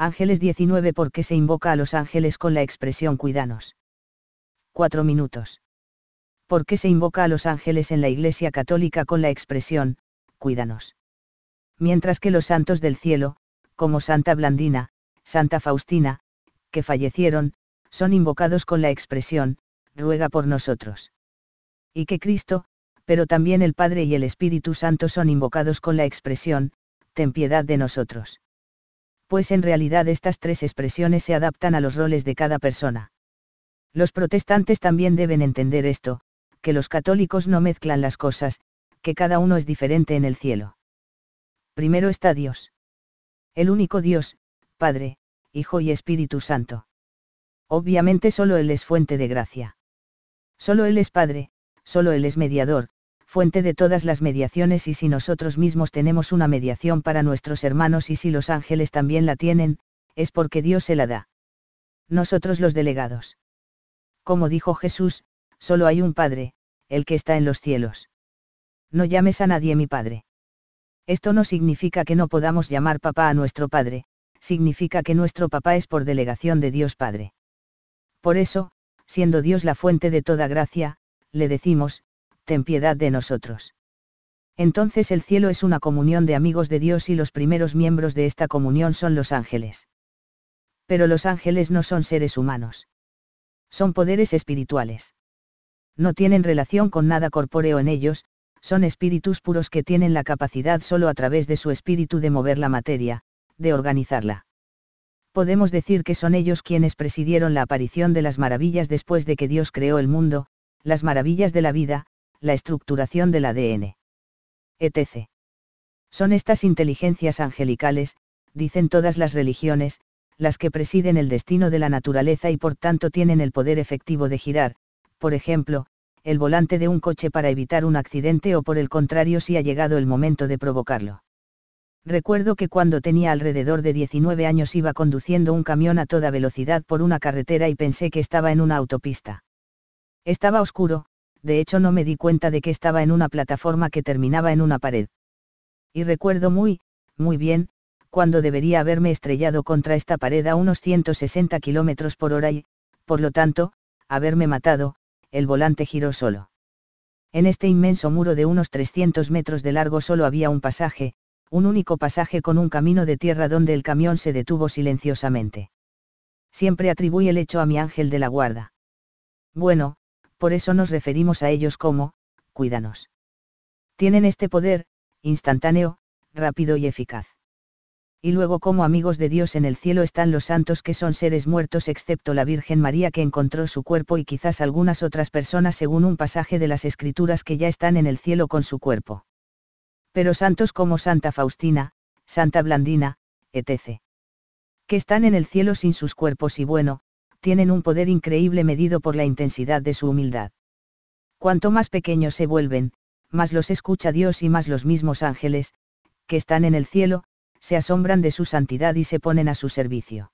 Ángeles 19 porque se invoca a los ángeles con la expresión cuidanos. 4 minutos. ¿Por qué se invoca a los ángeles en la Iglesia Católica con la expresión, cuídanos? Mientras que los santos del cielo, como Santa Blandina, Santa Faustina, que fallecieron, son invocados con la expresión, ruega por nosotros. Y que Cristo, pero también el Padre y el Espíritu Santo son invocados con la expresión, ten piedad de nosotros pues en realidad estas tres expresiones se adaptan a los roles de cada persona. Los protestantes también deben entender esto, que los católicos no mezclan las cosas, que cada uno es diferente en el cielo. Primero está Dios. El único Dios, Padre, Hijo y Espíritu Santo. Obviamente solo Él es fuente de gracia. Solo Él es Padre, solo Él es mediador, fuente de todas las mediaciones y si nosotros mismos tenemos una mediación para nuestros hermanos y si los ángeles también la tienen, es porque Dios se la da. Nosotros los delegados. Como dijo Jesús, solo hay un Padre, el que está en los cielos. No llames a nadie mi Padre. Esto no significa que no podamos llamar papá a nuestro Padre, significa que nuestro papá es por delegación de Dios Padre. Por eso, siendo Dios la fuente de toda gracia, le decimos, ten piedad de nosotros. Entonces el cielo es una comunión de amigos de Dios y los primeros miembros de esta comunión son los ángeles. Pero los ángeles no son seres humanos. Son poderes espirituales. No tienen relación con nada corpóreo en ellos, son espíritus puros que tienen la capacidad solo a través de su espíritu de mover la materia, de organizarla. Podemos decir que son ellos quienes presidieron la aparición de las maravillas después de que Dios creó el mundo, las maravillas de la vida, la estructuración del ADN. etc. Son estas inteligencias angelicales, dicen todas las religiones, las que presiden el destino de la naturaleza y por tanto tienen el poder efectivo de girar, por ejemplo, el volante de un coche para evitar un accidente o por el contrario si ha llegado el momento de provocarlo. Recuerdo que cuando tenía alrededor de 19 años iba conduciendo un camión a toda velocidad por una carretera y pensé que estaba en una autopista. Estaba oscuro, de hecho no me di cuenta de que estaba en una plataforma que terminaba en una pared. Y recuerdo muy, muy bien, cuando debería haberme estrellado contra esta pared a unos 160 kilómetros por hora y, por lo tanto, haberme matado, el volante giró solo. En este inmenso muro de unos 300 metros de largo solo había un pasaje, un único pasaje con un camino de tierra donde el camión se detuvo silenciosamente. Siempre atribuí el hecho a mi ángel de la guarda. Bueno, por eso nos referimos a ellos como, cuídanos. Tienen este poder, instantáneo, rápido y eficaz. Y luego como amigos de Dios en el cielo están los santos que son seres muertos excepto la Virgen María que encontró su cuerpo y quizás algunas otras personas según un pasaje de las Escrituras que ya están en el cielo con su cuerpo. Pero santos como Santa Faustina, Santa Blandina, etc. Que están en el cielo sin sus cuerpos y bueno, tienen un poder increíble medido por la intensidad de su humildad. Cuanto más pequeños se vuelven, más los escucha Dios y más los mismos ángeles, que están en el cielo, se asombran de su santidad y se ponen a su servicio.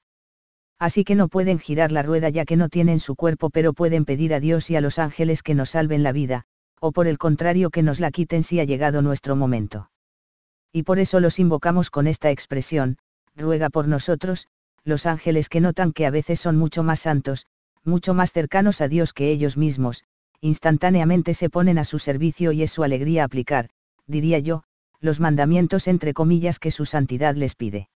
Así que no pueden girar la rueda ya que no tienen su cuerpo pero pueden pedir a Dios y a los ángeles que nos salven la vida, o por el contrario que nos la quiten si ha llegado nuestro momento. Y por eso los invocamos con esta expresión, ruega por nosotros, los ángeles que notan que a veces son mucho más santos, mucho más cercanos a Dios que ellos mismos, instantáneamente se ponen a su servicio y es su alegría aplicar, diría yo, los mandamientos entre comillas que su santidad les pide.